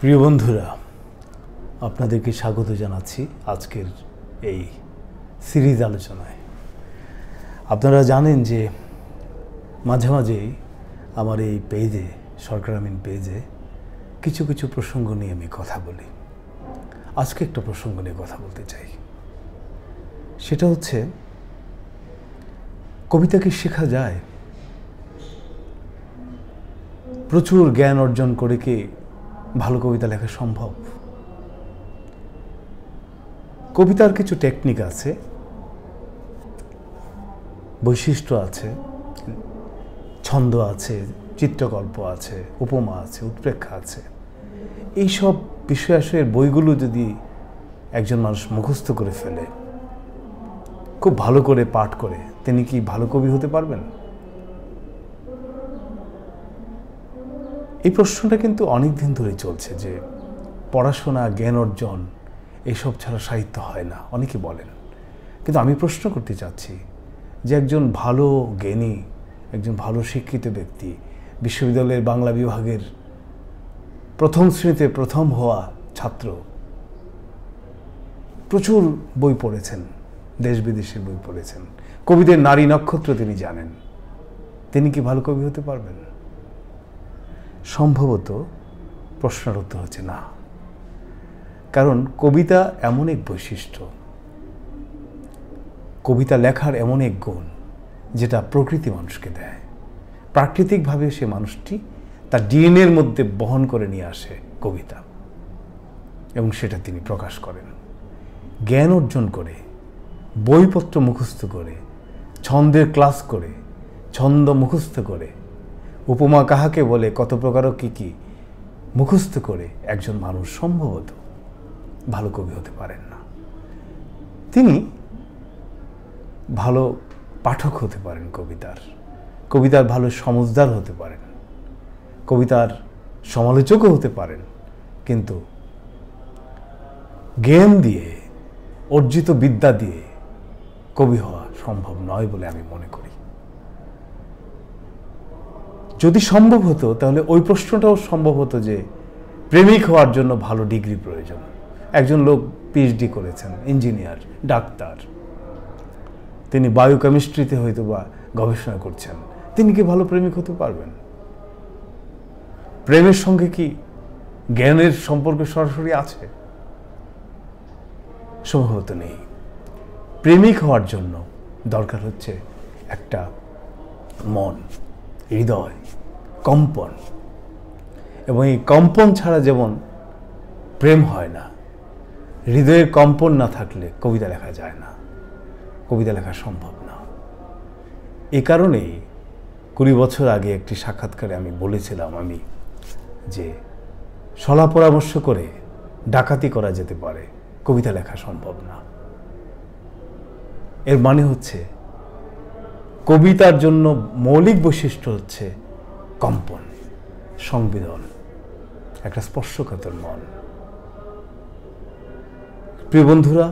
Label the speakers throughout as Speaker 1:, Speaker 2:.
Speaker 1: প্রিয় বন্ধুরা আপনাদেরকে স্বাগত জানাচ্ছি আজকের এই সিরিজ আলোচনায় আপনারা জানেন যে মাঝে মাঝেই আমার এই পেজে সরকারামীন পেজে কিছু কিছু প্রসঙ্গ নিয়ে আমি কথা বলি আজকে একটা প্রসঙ্গ নিয়ে কথা বলতে চাই সেটা হচ্ছে কবিতা কি শেখা যায় প্রচুর জ্ঞান অর্জন করে কি ভালো কবিতা লেখা সম্ভব কবিতার কিছু টেকনিক আছে বৈশিষ্ট্য আছে ছন্দ আছে চিত্রকল্প আছে উপমা আছে উৎপ্রেক্ষা আছে এইসব বিষয় বইগুলো যদি একজন মানুষ মুখস্থ করে ফেলে খুব ভালো করে পাঠ করে তিনি কি ভালো কবি হতে পারবেন এই প্রশ্নটা কিন্তু অনেক দিন ধরেই চলছে যে পড়াশোনা জ্ঞান অর্জন এসব ছাড়া সাহিত্য হয় না অনেকে বলেন কিন্তু আমি প্রশ্ন করতে চাচ্ছি যে একজন ভালো জ্ঞানী একজন ভালো শিক্ষিত ব্যক্তি বিশ্ববিদ্যালয়ের বাংলা বিভাগের প্রথম শ্রেণীতে প্রথম হওয়া ছাত্র প্রচুর বই পড়েছেন দেশ বিদেশের বই পড়েছেন কবিদের নারী নক্ষত্র তিনি জানেন তিনি কি ভালো কবি হতে পারবেন সম্ভবত প্রশ্নের উত্তর হচ্ছে না কারণ কবিতা এমন এক বৈশিষ্ট্য কবিতা লেখার এমন এক গুণ যেটা প্রকৃতি মানুষকে দেয় প্রাকৃতিকভাবে সে মানুষটি তার ডিএনএর মধ্যে বহন করে নিয়ে আসে কবিতা এবং সেটা তিনি প্রকাশ করেন জ্ঞান অর্জন করে বইপত্র মুখস্থ করে ছন্দের ক্লাস করে ছন্দ মুখস্থ করে উপমা কাহাকে বলে কত প্রকার কী কী মুখস্থ করে একজন মানুষ সম্ভবত ভালো কবি হতে পারেন না তিনি ভালো পাঠক হতে পারেন কবিতার কবিতার ভালো সমজদার হতে পারেন কবিতার সমালোচকও হতে পারেন কিন্তু জ্ঞান দিয়ে অর্জিত বিদ্যা দিয়ে কবি হওয়া সম্ভব নয় বলে আমি মনে করি যদি সম্ভব হতো তাহলে ওই প্রশ্নটাও সম্ভব হতো যে প্রেমিক হওয়ার জন্য ভালো ডিগ্রি প্রয়োজন একজন লোক পিএইচডি করেছেন ইঞ্জিনিয়ার ডাক্তার তিনি বায়োকেমিস্ট্রিতে হয়তো বা গবেষণা করছেন তিনি কি ভালো প্রেমিক হতে পারবেন প্রেমের সঙ্গে কি জ্ঞানের সম্পর্ক সরাসরি আছে সম্ভবত নেই প্রেমিক হওয়ার জন্য দরকার হচ্ছে একটা মন হৃদয় কম্পন এবং এই কম্পন ছাড়া যেমন প্রেম হয় না হৃদয়ে কম্পন না থাকলে কবিতা লেখা যায় না কবিতা লেখা সম্ভব না এ কারণেই কুড়ি বছর আগে একটি সাক্ষাৎকারে আমি বলেছিলাম আমি যে সলা পরামর্শ করে ডাকাতি করা যেতে পারে কবিতা লেখা সম্ভব না এর মানে হচ্ছে কবিতার জন্য মৌলিক বৈশিষ্ট্য হচ্ছে কম্পন সংবেদন একটা স্পর্শকাতর মন প্রিয় বন্ধুরা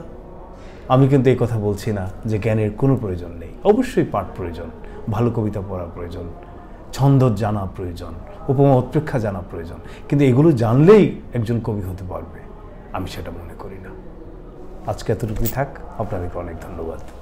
Speaker 1: আমি কিন্তু এই কথা বলছি না যে জ্ঞানের কোনো প্রয়োজন নেই অবশ্যই পাঠ প্রয়োজন ভালো কবিতা পড়া প্রয়োজন ছন্দ জানা প্রয়োজন উপমা উৎপ্রেক্ষা জানা প্রয়োজন কিন্তু এগুলো জানলেই একজন কবি হতে পারবে আমি সেটা মনে করি না আজকে এতটুকুই থাক আপনাদেরকে অনেক ধন্যবাদ